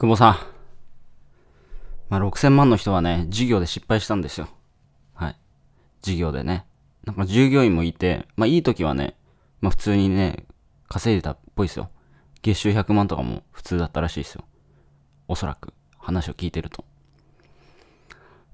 久保さん。まあ、6000万の人はね、事業で失敗したんですよ。はい。事業でね。なんか従業員もいて、まあいい時はね、まあ普通にね、稼いでたっぽいですよ。月収100万とかも普通だったらしいですよ。おそらく。話を聞いてると。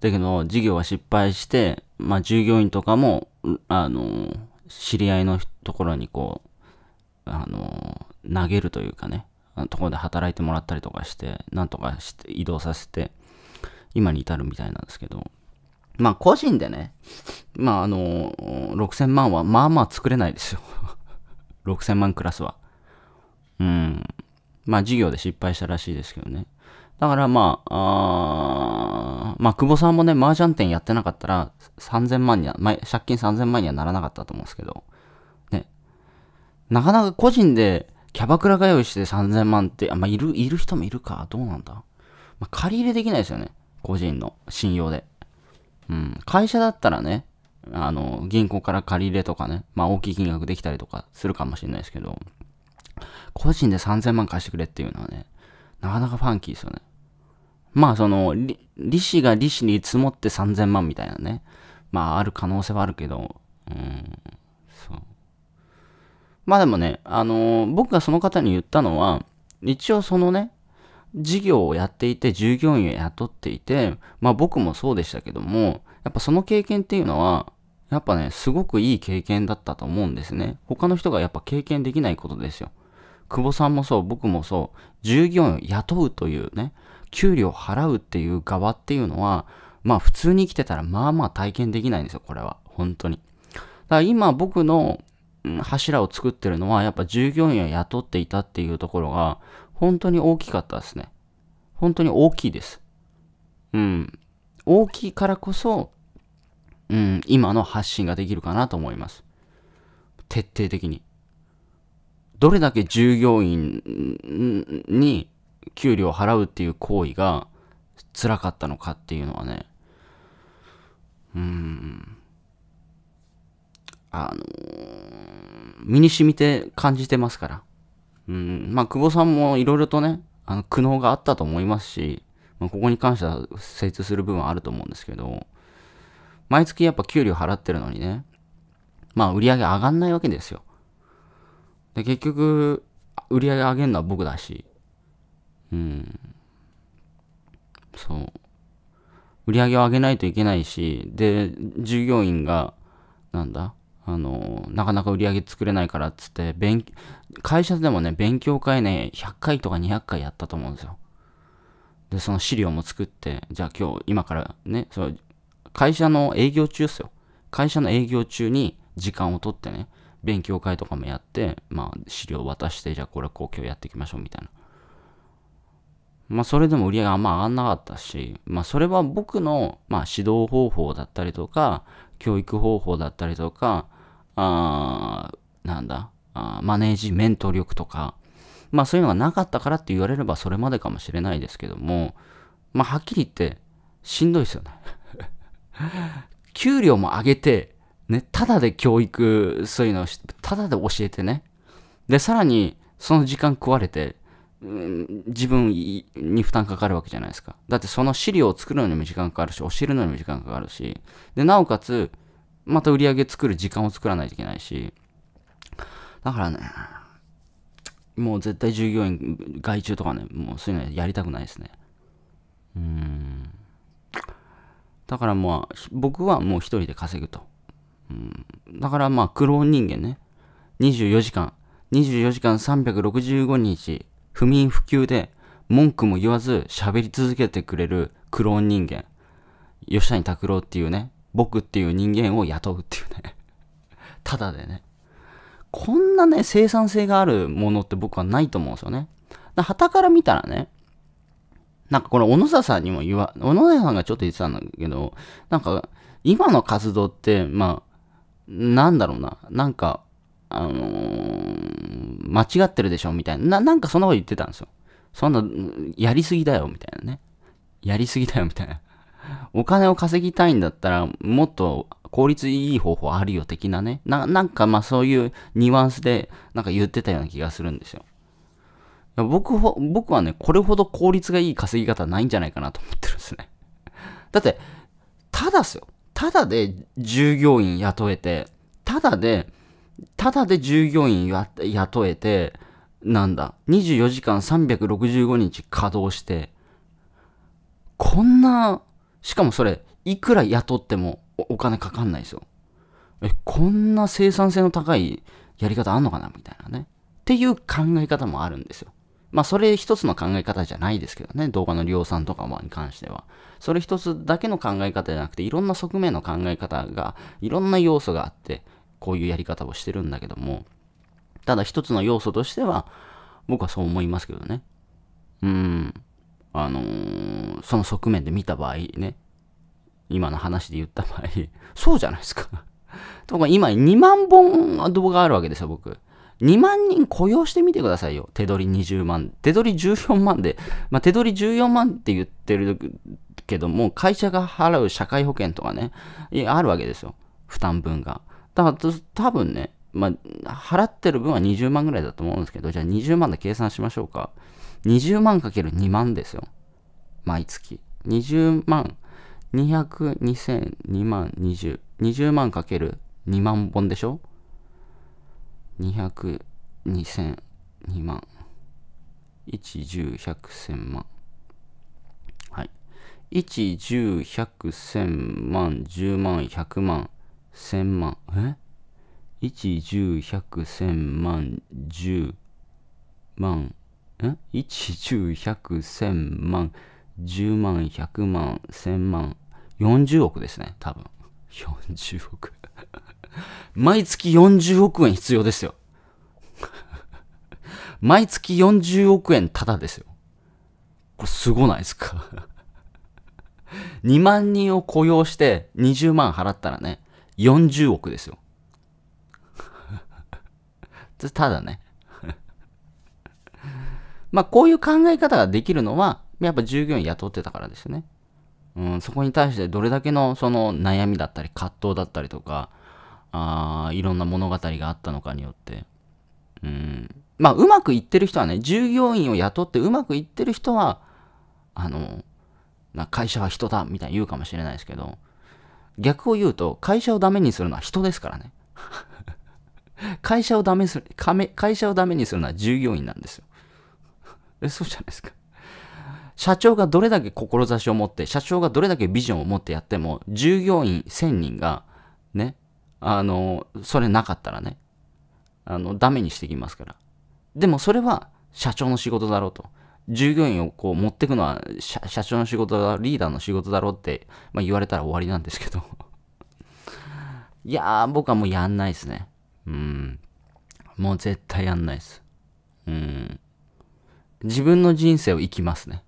だけど、事業は失敗して、まあ従業員とかも、あの、知り合いのところにこう、あの、投げるというかね、ところで働いてもらったりとかして、なんとかして移動させて、今に至るみたいなんですけど、まあ個人でね、まああの、6000万はまあまあ作れないですよ。6000 万クラスは。うん。まあ事業で失敗したらしいですけどね。だからまあ、あまあ久保さんもね、麻雀店やってなかったら3000万には、まあ、借金3000万にはならなかったと思うんですけど、ね。なかなか個人でキャバクラ通いして3000万って、あ、まあ、いる、いる人もいるか。どうなんだ。まあ、借り入れできないですよね。個人の信用で。うん。会社だったらね、あの、銀行から借り入れとかね、まあ、大きい金額できたりとかするかもしれないですけど、個人で3000万貸してくれっていうのはね、なかなかファンキーですよね。まあ、その、利子が利子に積もって3000万みたいなね、まあ、ある可能性はあるけど、うん。まあでもね、あのー、僕がその方に言ったのは、一応そのね、事業をやっていて、従業員を雇っていて、まあ僕もそうでしたけども、やっぱその経験っていうのは、やっぱね、すごくいい経験だったと思うんですね。他の人がやっぱ経験できないことですよ。久保さんもそう、僕もそう、従業員を雇うというね、給料を払うっていう側っていうのは、まあ普通に生きてたらまあまあ体験できないんですよ、これは。本当に。だから今僕の柱を作ってるのは、やっぱ従業員を雇っていたっていうところが、本当に大きかったですね。本当に大きいです。うん。大きいからこそ、うん、今の発信ができるかなと思います。徹底的に。どれだけ従業員に給料を払うっていう行為が辛かったのかっていうのはね、うん、あのー、身に染みて感じてますから。うん、まあ、久保さんもいろいろとね、あの、苦悩があったと思いますし、まあ、ここに関しては精通する部分はあると思うんですけど、毎月やっぱ給料払ってるのにね、まあ、売り上げ上がんないわけですよ。で、結局、売り上げ上げるのは僕だし、うん。そう。売り上げを上げないといけないし、で、従業員が、なんだあの、なかなか売り上げ作れないからっつって、勉、会社でもね、勉強会ね、100回とか200回やったと思うんですよ。で、その資料も作って、じゃあ今日、今からね、そう、会社の営業中っすよ。会社の営業中に時間を取ってね、勉強会とかもやって、まあ、資料渡して、じゃあこれこう今日やっていきましょうみたいな。まあ、それでも売り上げあんま上がんなかったし、まあ、それは僕の、まあ、指導方法だったりとか、教育方法だったりとか、あなんだあ、マネージメント力とか、まあそういうのがなかったからって言われればそれまでかもしれないですけども、まあはっきり言ってしんどいですよね 給料も上げて、ね、ただで教育、そういうのを、ただで教えてね。で、さらにその時間食われて、自分に負担かかるわけじゃないですか。だってその資料を作るのにも時間かかるし、教えるのにも時間かかるし、で、なおかつ、また売り上げ作る時間を作らないといけないし、だからね、もう絶対従業員外注とかね、もうそういうのやりたくないですね。うん。だからまあ、僕はもう一人で稼ぐと。うん。だからまあ、クローン人間ね。24時間、24時間365日、不眠不休で、文句も言わず喋り続けてくれるクローン人間。吉谷拓郎っていうね、僕っていう人間を雇うっていうね。ただでね。こんなね、生産性があるものって僕はないと思うんですよね。だ旗から見たらね、なんかこれ、小野田さんにも言わ、小野田さんがちょっと言ってたんだけど、なんか、今の活動って、まあ、なんだろうな、なんか、あのー、間違ってるでしょ、みたいなな。なんかそんなこと言ってたんですよ。そんな、やりすぎだよ、みたいなね。やりすぎだよ、みたいな。お金を稼ぎたいんだったら、もっと効率いい方法あるよ的なね。な、なんかまあそういうニュアンスでなんか言ってたような気がするんですよ。僕僕はね、これほど効率がいい稼ぎ方ないんじゃないかなと思ってるんですね。だって、ただっすよ。ただで従業員雇えて、ただで、ただで従業員雇えて、なんだ、24時間365日稼働して、こんなしかもそれ、いくら雇ってもお金かかんないですよ。え、こんな生産性の高いやり方あんのかなみたいなね。っていう考え方もあるんですよ。まあそれ一つの考え方じゃないですけどね。動画の量産とかに関しては。それ一つだけの考え方じゃなくて、いろんな側面の考え方が、いろんな要素があって、こういうやり方をしてるんだけども、ただ一つの要素としては、僕はそう思いますけどね。うん。あのー、その側面で見た場合ね、今の話で言った場合、そうじゃないですか。とか今2万本動画あるわけですよ、僕。2万人雇用してみてくださいよ。手取り20万。手取り14万で。まあ、手取り14万って言ってるけども、会社が払う社会保険とかね、あるわけですよ。負担分が。だから多分ね、まあ、払ってる分は20万ぐらいだと思うんですけど、じゃあ20万で計算しましょうか。20万かける2万ですよ。毎月。20万、200、2000、2万、20。20万かける2万本でしょ ?200、2000、2万。1、10、100、1000万。はい。1、10、100、1000万、10万、100万、1000万。え ?1、10、100、1000万、10万、ん ?1、10、100、1000万、10万、100万、1000万、40億ですね、多分。40億 毎月40億円必要ですよ。毎月40億円ただですよ。これすごないですか2万人を雇用して20万払ったらね、40億ですよ。ただね、まあ、こういう考え方ができるのは、やっぱ従業員雇ってたからですよね。うん、そこに対してどれだけのその悩みだったり葛藤だったりとか、あいろんな物語があったのかによって。うん、まあ、うまくいってる人はね、従業員を雇ってうまくいってる人は、あの、な会社は人だみたいに言うかもしれないですけど、逆を言うと、会社をダメにするのは人ですからね。会社をダメする、会社をダメにするのは従業員なんですよ。そうじゃないですか。社長がどれだけ志を持って、社長がどれだけビジョンを持ってやっても、従業員1000人が、ね、あの、それなかったらね、あの、ダメにしてきますから。でもそれは社長の仕事だろうと。従業員をこう持ってくのは社長の仕事だ、リーダーの仕事だろうって、まあ、言われたら終わりなんですけど。いやー、僕はもうやんないですね。うん。もう絶対やんないです。うん。自分の人生を生きますね。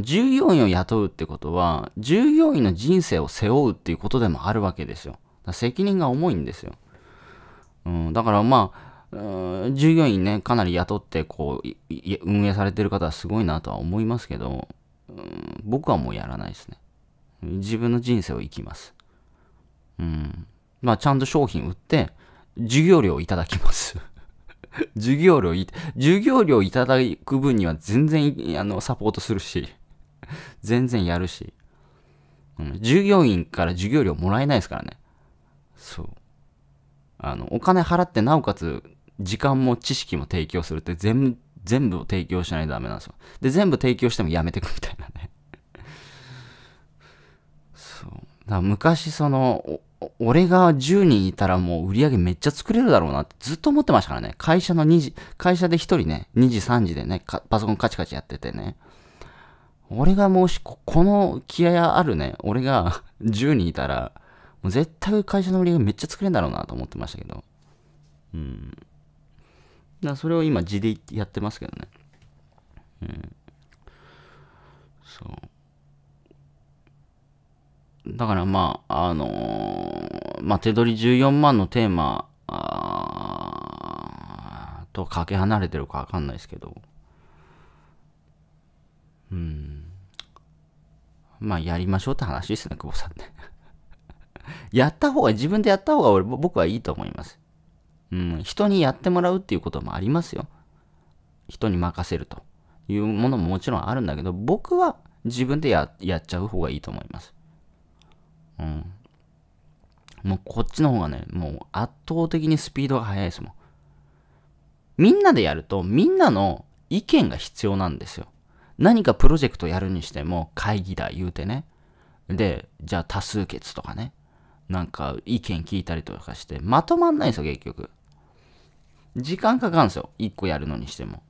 従業員を雇うってことは、従業員の人生を背負うっていうことでもあるわけですよ。責任が重いんですよ。うん、だからまあ、従業員ね、かなり雇って、こう、運営されてる方はすごいなとは思いますけど、うん、僕はもうやらないですね。自分の人生を生きます。うん。まあ、ちゃんと商品売って、授業料をいただきます 授業料い、授業料いただく分には全然、あの、サポートするし、全然やるし、うん、従業員から授業料もらえないですからね。そう。あの、お金払って、なおかつ、時間も知識も提供するって全、全部を提供しないとダメなんですよ。で、全部提供してもやめてくみたいなね。そう。だから昔、その、俺が10人いたらもう売り上げめっちゃ作れるだろうなってずっと思ってましたからね。会社の2時、会社で1人ね、2時3時でね、パソコンカチカチやっててね。俺がもし、この気合あるね、俺が10 人いたら、もう絶対会社の売り上げめっちゃ作れるんだろうなと思ってましたけど。うん。だからそれを今地でやってますけどね。うん。そう。だからまあ、あのー、まあ、手取り14万のテーマーとかけ離れてるかわかんないですけど、うん。まあ、やりましょうって話ですね、久保さんね。やった方が、自分でやった方が俺僕はいいと思います。うん、人にやってもらうっていうこともありますよ。人に任せるというものももちろんあるんだけど、僕は自分でややっちゃう方がいいと思います。うん。もうこっちの方がね、もう圧倒的にスピードが速いですもん。みんなでやると、みんなの意見が必要なんですよ。何かプロジェクトやるにしても、会議だ言うてね。で、じゃあ多数決とかね。なんか意見聞いたりとかして、まとまんないんですよ、結局。時間かかるんですよ。1個やるのにしても。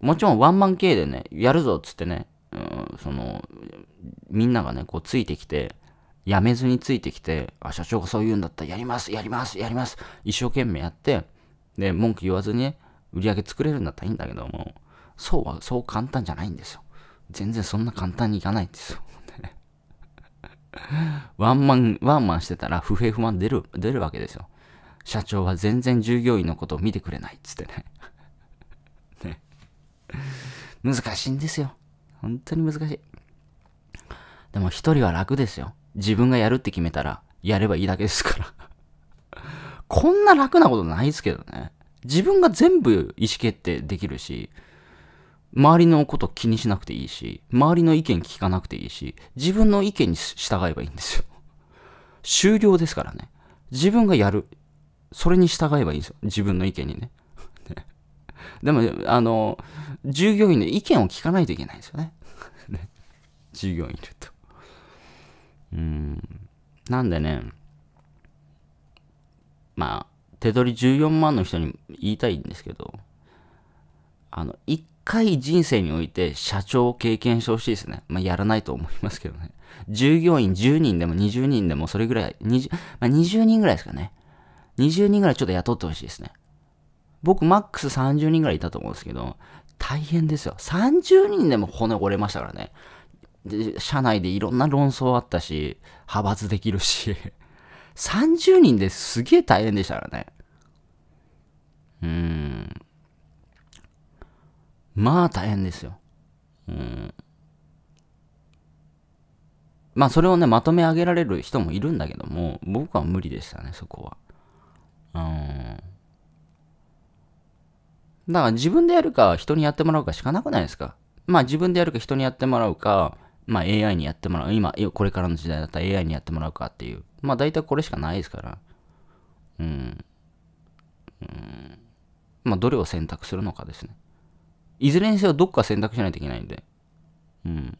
もちろんワンマン系でね、やるぞっつってね、うん、その、みんながね、こうついてきて、やめずについてきて、あ、社長がそう言うんだったらやります、やります、やります。一生懸命やって、で、文句言わずに売り上げ作れるんだったらいいんだけども、そうは、そう簡単じゃないんですよ。全然そんな簡単にいかないんですよ。ワンマン、ワンマンしてたら不平不満出る、出るわけですよ。社長は全然従業員のことを見てくれないっつってね。ね。難しいんですよ。本当に難しい。でも一人は楽ですよ。自分がやるって決めたら、やればいいだけですから こんな楽なことないですけどね。自分が全部意思決定できるし、周りのこと気にしなくていいし、周りの意見聞かなくていいし、自分の意見に従えばいいんですよ。終了ですからね。自分がやる。それに従えばいいんですよ。自分の意見にね。でも、あの、従業員の意見を聞かないといけないんですよ ね。従業員いると。うん。なんでね、まあ、手取り14万の人に言いたいんですけど、あの、一回人生において社長を経験してほしいですね。まあ、やらないと思いますけどね。従業員10人でも20人でもそれぐらい、20, まあ、20人ぐらいですかね。20人ぐらいちょっと雇ってほしいですね。僕、マックス30人ぐらいいたと思うんですけど、大変ですよ。30人でも骨折れましたからね。社内でいろんな論争あったし、派閥できるし、30 人ですげえ大変でしたからね。うん。まあ大変ですよ。うん。まあそれをね、まとめ上げられる人もいるんだけども、僕は無理でしたね、そこは。うん。だから自分でやるか人にやってもらうかしかなくないですかまあ自分でやるか人にやってもらうか、まあ AI にやってもらう。今、これからの時代だったら AI にやってもらうかっていう。まあ大体これしかないですから。うん。うん。まあどれを選択するのかですね。いずれにせよどっか選択しないといけないんで。うん。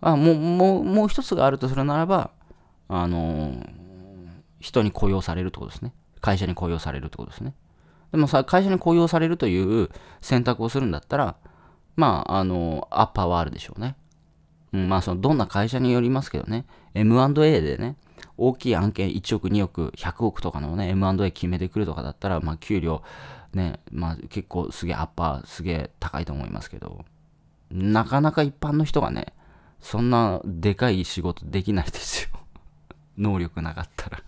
あ、もう、もう、もう一つがあるとするならば、あのー、人に雇用されるってことですね。会社に雇用されるってことですね。でもさ、会社に雇用されるという選択をするんだったら、まあ、あの、アッパーはあるでしょうね。うん、まあ、その、どんな会社によりますけどね、M&A でね、大きい案件1億、2億、100億とかのね、M&A 決めてくるとかだったら、まあ、給料、ね、まあ、結構すげえアッパー、すげえ高いと思いますけど、なかなか一般の人がね、そんなでかい仕事できないですよ。能力なかったら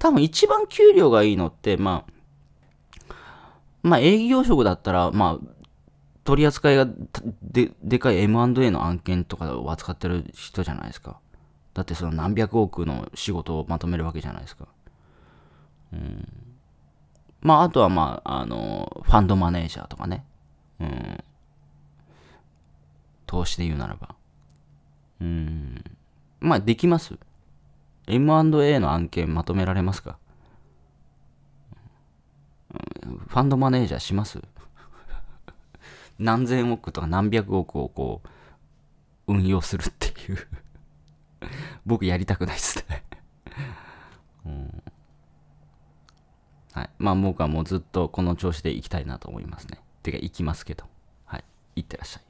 多分一番給料がいいのって、まあ、まあ営業職だったら、まあ取り扱いがででかい M&A の案件とかを扱ってる人じゃないですか。だってその何百億の仕事をまとめるわけじゃないですか。うん。まあ、あとはまあ、あの、ファンドマネージャーとかね。うん。投資で言うならば。うん。まあ、できます。M&A の案件まとめられますか、うん、ファンドマネージャーします何千億とか何百億をこう、運用するっていう 僕やりたくないっすね うん。はい。まあ僕はもうずっとこの調子で行きたいなと思いますね。てか行きますけど。はい。行ってらっしゃい。